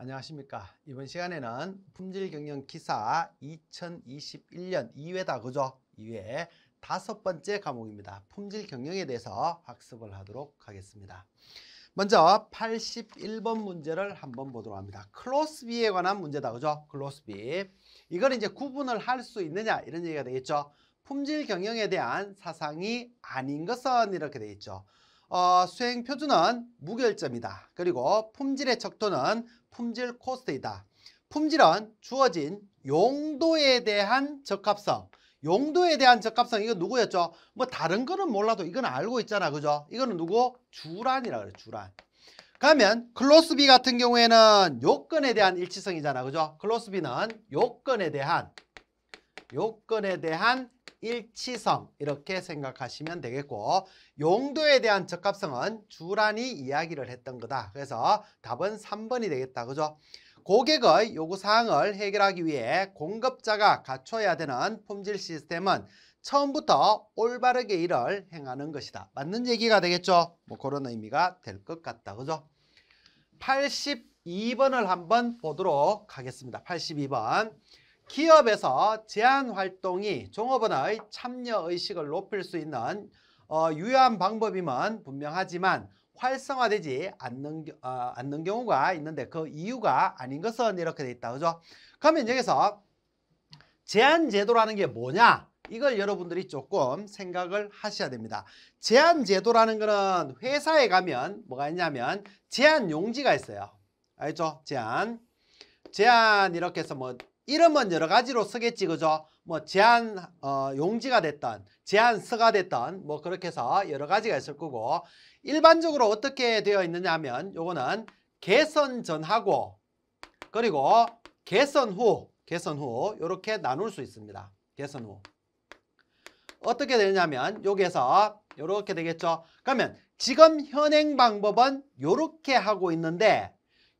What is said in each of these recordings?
안녕하십니까. 이번 시간에는 품질 경영 기사 2021년 2회다, 그죠? 2회 다섯 번째 과목입니다. 품질 경영에 대해서 학습을 하도록 하겠습니다. 먼저 81번 문제를 한번 보도록 합니다. 클로스비에 관한 문제다, 그죠? 클로스비. 이걸 이제 구분을 할 수 있느냐, 이런 얘기가 되겠죠. 품질 경영에 대한 사상이 아닌 것은 이렇게 되겠죠. 어, 수행 표준은 무결점이다. 그리고 품질의 척도는 품질 코스트이다. 품질은 주어진 용도에 대한 적합성. 용도에 대한 적합성 이거 누구였죠? 뭐 다른 거는 몰라도 이건 알고 있잖아. 그죠? 이거는 누구? 주란이라 그래. 주란. 그러면 클로스비 같은 경우에는 요건에 대한 일치성이잖아. 그죠? 클로스비는 요건에 대한 요건에 대한 일치성 이렇게 생각하시면 되겠고 용도에 대한 적합성은 주란이 이야기를 했던 거다. 그래서 답은 3번이 되겠다. 그죠? 고객의 요구사항을 해결하기 위해 공급자가 갖춰야 되는 품질 시스템은 처음부터 올바르게 일을 행하는 것이다. 맞는 얘기가 되겠죠? 뭐 그런 의미가 될 것 같다. 그죠? 82번을 한번 보도록 하겠습니다. 82번. 기업에서 제한 활동이 종업원의 참여 의식을 높일 수 있는 어, 유효한 방법임은 분명하지만 활성화되지 않는, 어, 않는 경우가 있는데 그 이유가 아닌 것은 이렇게 돼 있다. 그죠? 그러면 여기서 제한 제도라는 게 뭐냐? 이걸 여러분들이 조금 생각을 하셔야 됩니다. 제한 제도라는 거는 회사에 가면 뭐가 있냐면 제한 용지가 있어요. 알죠? 제한. 제한 이렇게 해서 뭐 이름은 여러 가지로 쓰겠지 그죠? 뭐 제한 어, 용지가 됐던 제한서가 됐던 뭐 그렇게 해서 여러 가지가 있을 거고 일반적으로 어떻게 되어 있느냐 하면 요거는 개선 전하고 그리고 개선 후 개선 후요렇게 나눌 수 있습니다. 개선 후 어떻게 되냐면 여기에서 요렇게 되겠죠. 그러면 지금 현행 방법은 요렇게 하고 있는데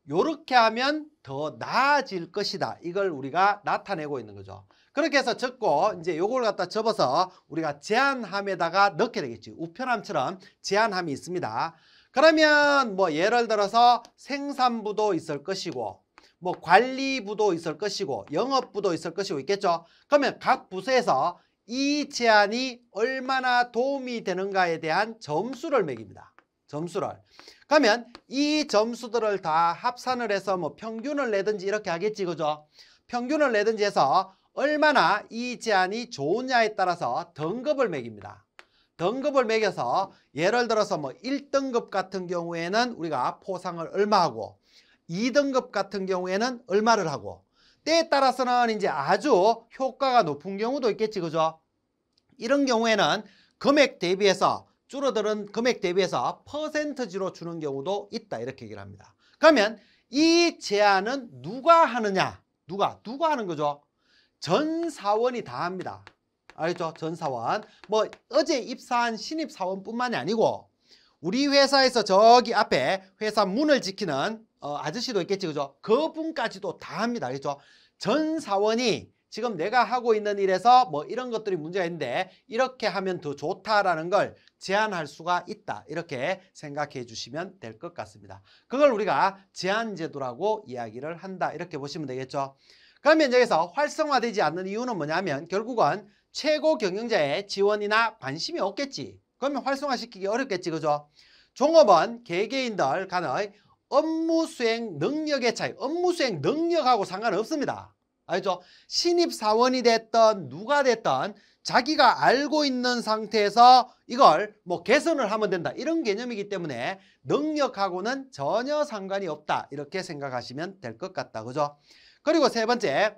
요렇게 하면 더 나아질 것이다. 이걸 우리가 나타내고 있는 거죠. 그렇게 해서 적고 이제 요걸 갖다 접어서 우리가 제한함에다가 넣게 되겠지. 우편함처럼 제한함이 있습니다. 그러면 뭐 예를 들어서 생산부도 있을 것이고 뭐 관리부도 있을 것이고 영업부도 있을 것이고 있겠죠. 그러면 각 부서에서 이제한이 얼마나 도움이 되는가에 대한 점수를 매깁니다. 점수를. 그러면 이 점수들을 다 합산을 해서 뭐 평균을 내든지 이렇게 하겠지, 그죠? 평균을 내든지 해서 얼마나 이 제안이 좋으냐에 따라서 등급을 매깁니다. 등급을 매겨서 예를 들어서 뭐 1등급 같은 경우에는 우리가 포상을 얼마 하고 2등급 같은 경우에는 얼마를 하고 때에 따라서는 이제 아주 효과가 높은 경우도 있겠지 그죠? 이런 경우에는 금액 대비해서 줄어드는 금액 대비해서 퍼센트지로 주는 경우도 있다 이렇게 얘기를 합니다. 그러면 이 제안은 누가 하느냐? 누가? 누가 하는 거죠? 전 사원이 다 합니다. 알죠? 겠전 사원. 뭐 어제 입사한 신입 사원뿐만이 아니고 우리 회사에서 저기 앞에 회사 문을 지키는 어, 아저씨도 있겠지 그죠? 그분까지도 다 합니다. 알죠? 겠전 사원이 지금 내가 하고 있는 일에서 뭐 이런 것들이 문제가 있는데 이렇게 하면 더 좋다라는 걸 제안할 수가 있다. 이렇게 생각해 주시면 될 것 같습니다. 그걸 우리가 제안제도라고 이야기를 한다. 이렇게 보시면 되겠죠. 그러면 여기서 활성화되지 않는 이유는 뭐냐면 결국은 최고 경영자의 지원이나 관심이 없겠지. 그러면 활성화시키기 어렵겠지. 그죠? 종업원 개개인들 간의 업무 수행 능력의 차이, 업무 수행 능력하고 상관없습니다. 알죠? 신입사원이 됐던 누가 됐던 자기가 알고 있는 상태에서 이걸 뭐 개선을 하면 된다 이런 개념이기 때문에 능력하고는 전혀 상관이 없다 이렇게 생각하시면 될 것 같다 그죠? 그리고 세 번째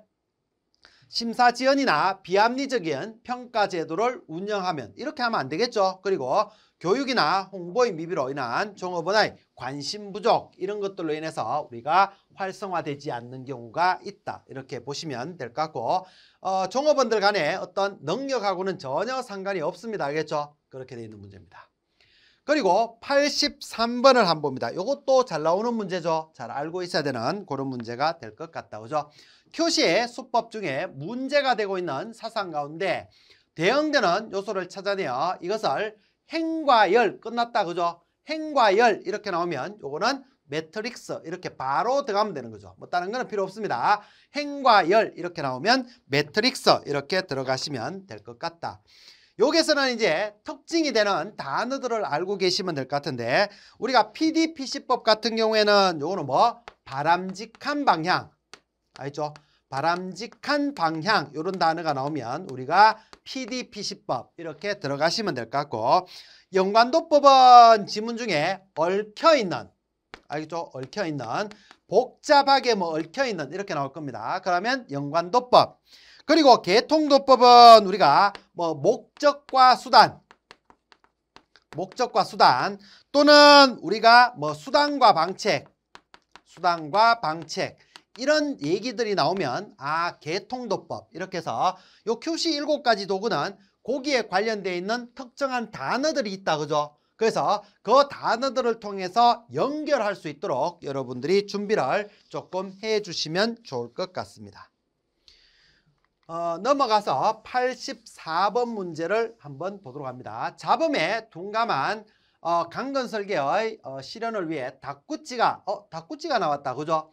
심사지연이나 비합리적인 평가 제도를 운영하면 이렇게 하면 안 되겠죠 그리고 교육이나 홍보의 미비로 인한 종업원의 관심 부족 이런 것들로 인해서 우리가 활성화되지 않는 경우가 있다 이렇게 보시면 될 것 같고 어, 종업원들 간에 어떤 능력하고는 전혀 상관이 없습니다 알겠죠? 그렇게 되어 있는 문제입니다 그리고 83번을 한번 봅니다. 이것도 잘 나오는 문제죠. 잘 알고 있어야 되는 그런 문제가 될 것 같다. 그죠? 표시의 수법 중에 문제가 되고 있는 사상 가운데 대응되는 요소를 찾아내어 이것을 행과 열 끝났다 그죠? 행과 열 이렇게 나오면 요거는 매트릭스 이렇게 바로 들어가면 되는 거죠. 뭐 다른 거는 필요 없습니다. 행과 열 이렇게 나오면 매트릭스 이렇게 들어가시면 될 것 같다. 여기서는 이제 특징이 되는 단어들을 알고 계시면 될 것 같은데 우리가 PDPC법 같은 경우에는 요거는 뭐 바람직한 방향 알죠? 바람직한 방향 이런 단어가 나오면 우리가 PDPC법 이렇게 들어가시면 될 것 같고 연관도법은 지문 중에 얽혀있는 알겠죠? 얽혀있는 복잡하게 뭐 얽혀있는 이렇게 나올 겁니다. 그러면 연관도법 그리고 개통도법은 우리가 뭐 목적과 수단 목적과 수단 또는 우리가 뭐 수단과 방책 수단과 방책 이런 얘기들이 나오면 아 개통도법 이렇게 해서 요 QC 일곱 가지 도구는 고기에 관련돼 있는 특정한 단어들이 있다 그죠? 그래서 그 단어들을 통해서 연결할 수 있도록 여러분들이 준비를 조금 해주시면 좋을 것 같습니다. 어, 넘어가서 84번 문제를 한번 보도록 합니다. 잡음에 둔감한 어, 강건설계의 어, 실현을 위해 닭꼬치가 어, 닭꼬치가 나왔다 그죠?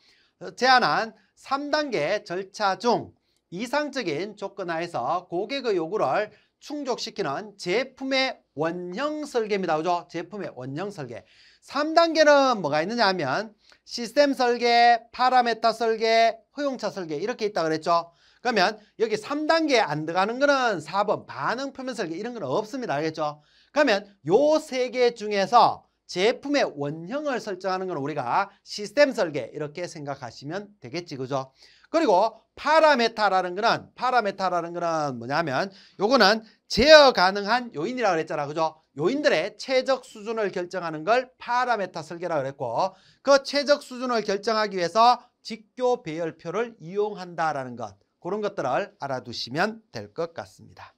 제안한 3단계 절차 중 이상적인 조건하에서 고객의 요구를 충족시키는 제품의 원형 설계입니다. 그죠? 제품의 원형 설계. 3단계는 뭐가 있느냐 하면 시스템 설계, 파라메타 설계, 허용차 설계 이렇게 있다 그랬죠? 그러면 여기 3단계 에안 들어가는 거는 4번 반응 표면 설계 이런 건 없습니다. 알겠죠? 그러면 요 세 개 중에서 제품의 원형을 설정하는 건 우리가 시스템 설계 이렇게 생각하시면 되겠지 그죠? 그리고 파라메타라는 거는 파라메타라는 거는 뭐냐면 요거는 제어 가능한 요인이라고 그랬잖아 그죠? 요인들의 최적 수준을 결정하는 걸 파라메타 설계라고 그랬고 그 최적 수준을 결정하기 위해서 직교 배열표를 이용한다라는 것 그런 것들을 알아두시면 될 것 같습니다.